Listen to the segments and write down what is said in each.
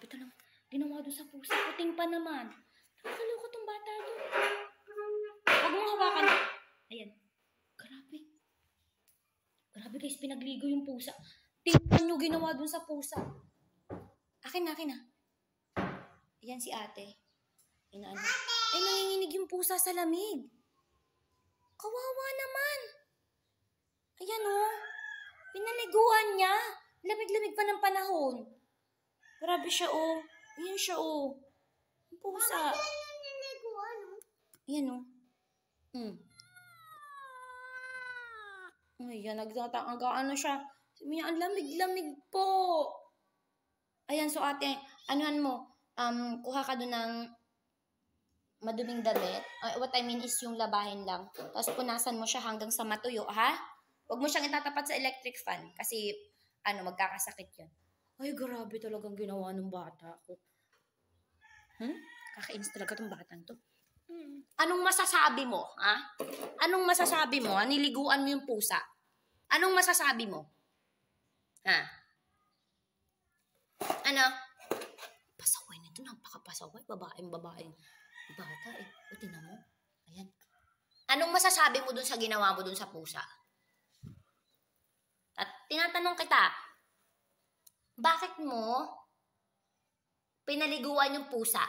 Grabe ito lang. Ginawa doon sa pusa. Puting pa naman. Nakakaloko tong bata to. Huwag mong hawakan. Ayan. Grabe. Grabe guys, pinagligo yung pusa. Tingnan nyo ginawa doon sa pusa. Akin na, akin na. Ayan si ate. Inaano. Ay, nanginginig yung pusa sa lamig. Kawawa naman. Ayan o. Oh. Pinaliguan niya. Lamig-lamig pa ng panahon. Grabe siya, oh. Ayan siya, oh. Ang pusa. Ano? Ayan, oh. Hmm. Ayan, nagtatanggaan na siya. Sabi ang lamig-lamig po. Ayan, so ate, anuhan mo, um, kuha ka doon ng maduming damit. Uh, what I mean is yung labahin lang. Tapos punasan mo siya hanggang sa matuyo, ha? Huwag mo siyang itatapat sa electric fan kasi ano, magkakasakit yun. Ay, grabe talagang ginawa ng bata ko. Hmm? Kakainis talaga tong batang to. Hmm. Anong masasabi mo, ha? Anong masasabi mo? Ha? Niliguan mo yung pusa. Anong masasabi mo? Ha? Ano? Pasaway nito. Napakapasaway. Babaeng babaeng bata eh. O, tinan mo. Ayan. Anong masasabi mo dun sa ginawa mo dun sa pusa? At tinatanong kita, bakit mo pinaliguan yung pusa?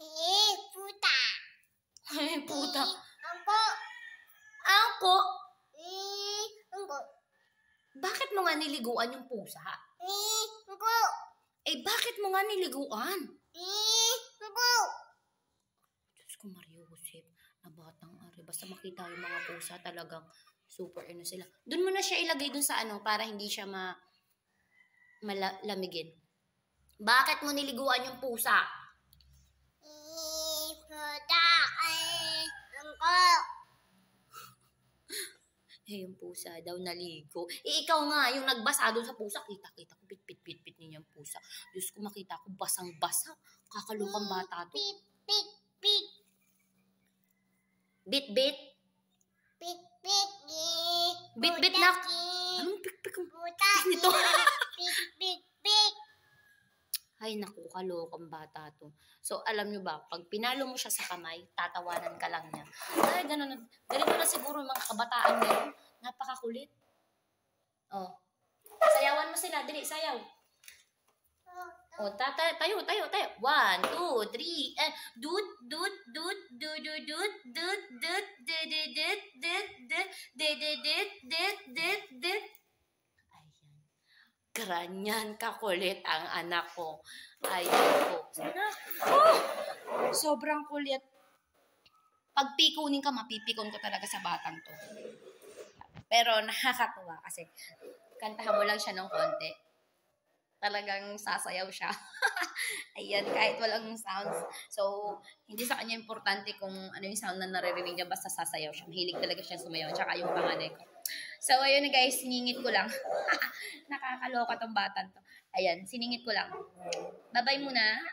Eh, puta. Eh, puta. Eh, angko. Angko? Eh, angko. Bakit mo nga niliguan yung pusa? Eh, angko. Eh, bakit mo nga niliguan? Eh, angko. Diyos ko, Mario Josep, na batang ari. Basta makita yung mga pusa talagang super ano sila. Doon mo na siya ilagay doon sa ano para hindi siya ma malamigin. Bakit mo niliguan yung pusa? Pusa ay ko. Eh, yung pusa daw naligo. Eh, ikaw nga, yung nagbasa doon sa pusa, kita-kita ko, pit-pit-pit-pit niya yung pusa. Diyos ko, makita ko, basang-basa. Kakalukang bata to. Pit-pit-pit. Bit-bit? Pit-pit. Bit-bit nak. Anong pik-pik? Puta. Nito. Big, big, big. Ay, naku, kalokong bata to. So, alam nyo ba, pag pinalo mo siya sa kamay, tatawanan ka lang niya. Ay, ganun. Ganito na siguro mga kabataan ngayon. Napakakulit. Oh. Sayawan mo sila. Dali, sayaw. oh, tata, tayo, tayo, tayo. One, two, three, and dut, dut, dut, dut, dut, dut, dut, dut, dut, dut, dut, dut, dut, dut, dut, dut, dut, dut, ganyan kakulit ang anak ko. Ayoko. ko. Oh, sobrang kulit. Pag pikunin ka, mapipikon ko talaga sa batang to. Pero nakakatuwa kasi kantahan mo lang siya ng konti. Talagang sasayaw siya. Ayan, kahit walang sounds. So, hindi sa kanya importante kung ano yung sound na naririnig niya, basta sasayaw siya. Mahilig talaga siya sumayaw. Tsaka yung panganay ko So, ayun na guys, siningit ko lang. Nakakaloka tong batan to. Ayan, siningit ko lang. Bye-bye muna.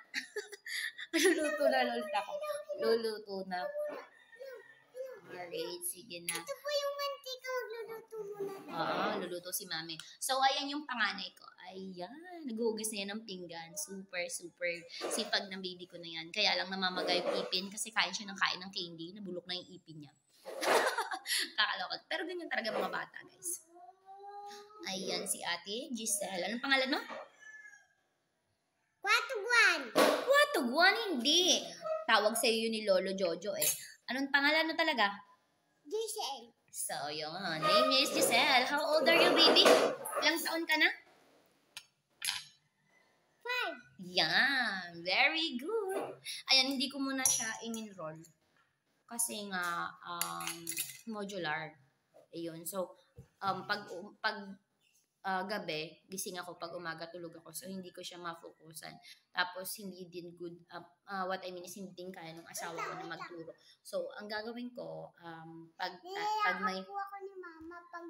Luluto na, luluto ako. Luluto na. Alright, sige na. Ito po yung mantika, magluluto muna. Oo, ah, luluto si mami. So, ayan yung panganay ko. Ayan, naguhugas na yan ng pinggan. Super, super sipag ng baby ko na yan. Kaya lang namamagay ipin kasi kain siya ng kain ng candy. Nabulok na yung ipin niya. Kakalokot. Pero ganyan talaga mga bata, guys. Ayan si Ate Giselle. Anong pangalan mo? Kwatuguan. Kwatuguan, hindi. Tawag sa iyo ni Lolo Jojo eh. Anong pangalan mo talaga? Giselle. So, yun. Name is Giselle. How old are you, baby? Ilang taon ka na? Five. Yan. Very good. Ayan, hindi ko muna siya in-enroll kasi nga um, modular. Ayun. So, um, pag, pag uh, gabi, gising ako pag umaga tulog ako. So, hindi ko siya mafokusan. Tapos, hindi din good, uh, uh, what I mean is, hindi din kaya ng asawa ko na magturo. So, ang gagawin ko, um, pag, uh, pag may, ako ni mama pag,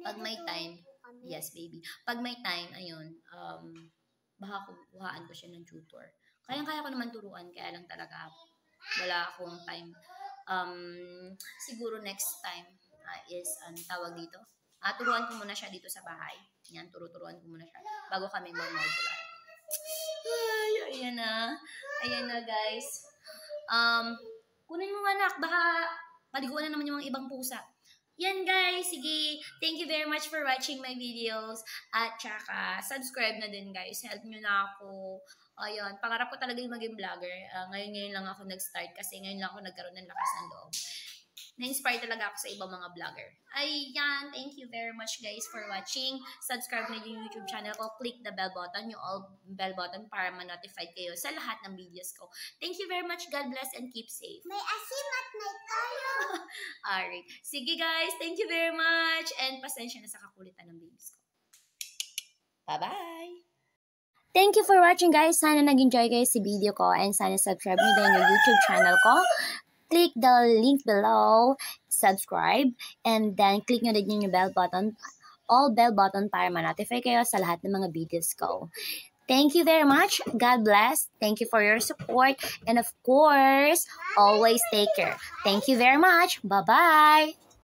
pag may time, yes, baby. Pag may time, ayun, um, baka kuhaan ko siya ng tutor. Kaya-kaya ko naman turuan, kaya lang talaga wala akong time um, siguro next time uh, is ang um, tawag dito. Uh, turuan ko muna siya dito sa bahay. Yan, turuturuan ko muna siya bago kami mag-modular. Ay, ayan na. Ayan na, guys. Um, kunin mo anak, baka paliguan na naman yung mga ibang pusa. Yan guys, sige, thank you very much for watching my videos. At saka, subscribe na din guys. Help nyo na ako Ayun, oh, pangarap ko talaga yung maging vlogger. Uh, ah, ngayon-ngayon lang ako nag-start kasi ngayon lang ako nagkaroon ng lakas ng loob. Na-inspire talaga ako sa ibang mga vlogger. Ayan, thank you very much guys for watching. Subscribe na yung YouTube channel ko. Click the bell button, yung all bell button para ma-notified kayo sa lahat ng videos ko. Thank you very much. God bless and keep safe. May asim at may kayo. Alright. Sige guys, thank you very much. And pasensya na sa kakulitan ng babies ko. Bye-bye! Thank you for watching guys. Sana nag-enjoy kayo si video ko and sana subscribe niyo din yung YouTube channel ko. Click the link below, subscribe, and then click niyo din yung bell button, all bell button para ma-notify kayo sa lahat ng mga videos ko. Thank you very much. God bless. Thank you for your support. And of course, always take care. Thank you very much. Bye-bye.